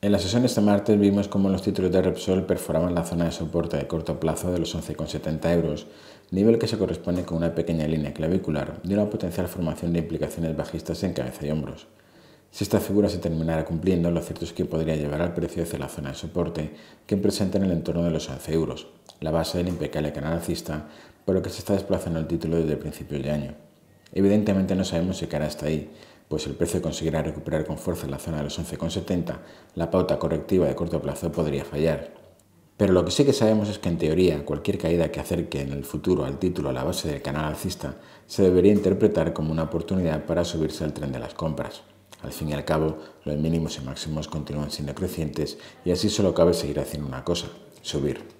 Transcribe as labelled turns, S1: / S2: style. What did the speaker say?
S1: En la sesión de este martes vimos cómo los títulos de Repsol perforaban la zona de soporte de corto plazo de los 11,70 euros, nivel que se corresponde con una pequeña línea clavicular de una potencial formación de implicaciones bajistas en cabeza y hombros. Si esta figura se terminara cumpliendo, lo cierto es que podría llevar al precio hacia la zona de soporte que presenta en el entorno de los 11 euros, la base del impecable canal alcista, por lo que se está desplazando el título desde principios de año. Evidentemente no sabemos si cara hasta ahí, pues el precio conseguirá recuperar con fuerza en la zona de los 11,70, la pauta correctiva de corto plazo podría fallar. Pero lo que sí que sabemos es que en teoría cualquier caída que acerque en el futuro al título a la base del canal alcista se debería interpretar como una oportunidad para subirse al tren de las compras. Al fin y al cabo, los mínimos y máximos continúan siendo crecientes y así
S2: solo cabe seguir haciendo una cosa, subir.